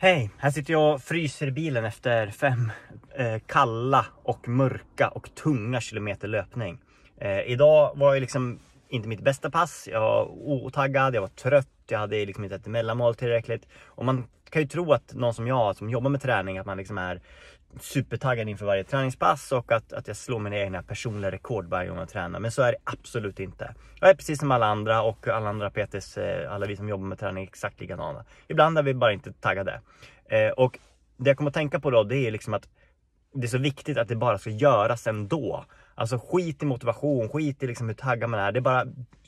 Hej! Här sitter jag och fryser i bilen efter fem eh, kalla och mörka och tunga kilometer löpning. Eh, idag var jag liksom inte mitt bästa pass. Jag var otaggad, jag var trött, jag hade liksom inte ätit mellanmål tillräckligt. Och man kan ju tro att någon som jag som jobbar med träning, att man liksom är supertaggad inför varje träningspass och att, att jag slår mina egna personliga rekord varje gång jag tränar. Men så är det absolut inte. Jag är precis som alla andra och alla andra PTs, eh, alla vi som jobbar med träning är exakt likadana. Ibland är vi bara inte taggade. Eh, och det jag kommer att tänka på då, det är liksom att det är så viktigt att det bara ska göras ändå. Alltså skit i motivation, skit i liksom hur taggad man är. Det är bara,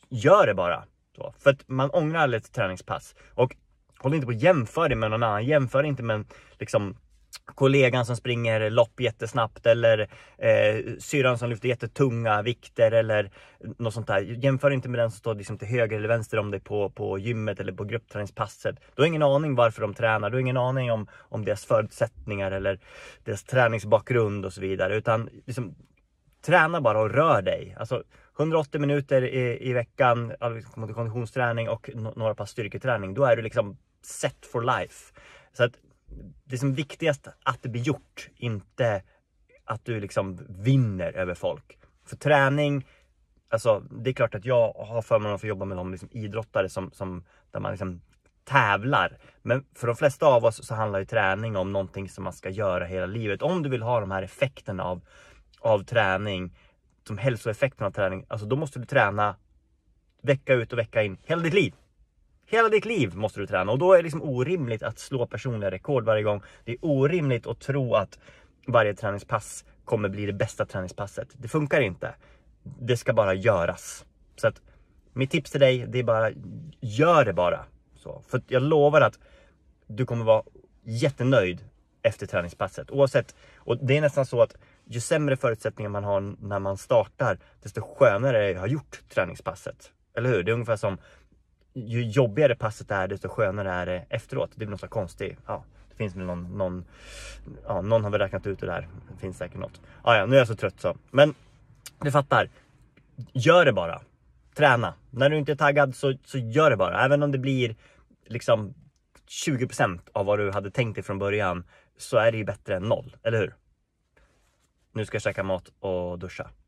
gör det bara. Så. För att man ångrar aldrig ett träningspass. Och håll inte på att jämföra dig med någon annan. Jämför inte med liksom, kollegan som springer lopp jättesnabbt eller eh, syran som lyfter jättetunga vikter eller något sånt där. Jämför inte med den som står liksom till höger eller vänster om dig på, på gymmet eller på gruppträningspasset. Du har ingen aning varför de tränar. Du har ingen aning om, om deras förutsättningar eller deras träningsbakgrund och så vidare. Utan liksom, träna bara och rör dig. Alltså, 180 minuter i, i veckan, liksom, konditionsträning och några pass styrketräning. Då är du liksom set for life. Så att det är som viktigast att det blir gjort, inte att du liksom vinner över folk. För träning, alltså det är klart att jag har förmånen att få jobba med de liksom idrottare som, som, där man liksom tävlar. Men för de flesta av oss så handlar ju träning om någonting som man ska göra hela livet. Om du vill ha de här effekterna av, av träning, de hälsoeffekterna av träning, alltså då måste du träna vecka ut och vecka in hela ditt liv. Hela ditt liv måste du träna och då är det liksom orimligt att slå personliga rekord varje gång. Det är orimligt att tro att varje träningspass kommer bli det bästa träningspasset. Det funkar inte. Det ska bara göras. Så att mitt tips till dig, det är bara gör det bara. Så, för jag lovar att du kommer vara jättenöjd efter träningspasset. Oavsett, och det är nästan så att ju sämre förutsättningar man har när man startar, desto skönare är det att ha gjort träningspasset. Eller hur? Det är ungefär som ju jobbigare passet är, desto skönare är det efteråt. Det blir någon slags konstig, ja. Det finns väl någon, någon, ja, någon har väl räknat ut det där. Det finns säkert något. Ja, ja, nu är jag så trött så. Men du fattar. Gör det bara. Träna. När du inte är taggad så, så gör det bara. Även om det blir liksom 20% av vad du hade tänkt dig från början så är det ju bättre än noll, eller hur? Nu ska jag käka mat och duscha.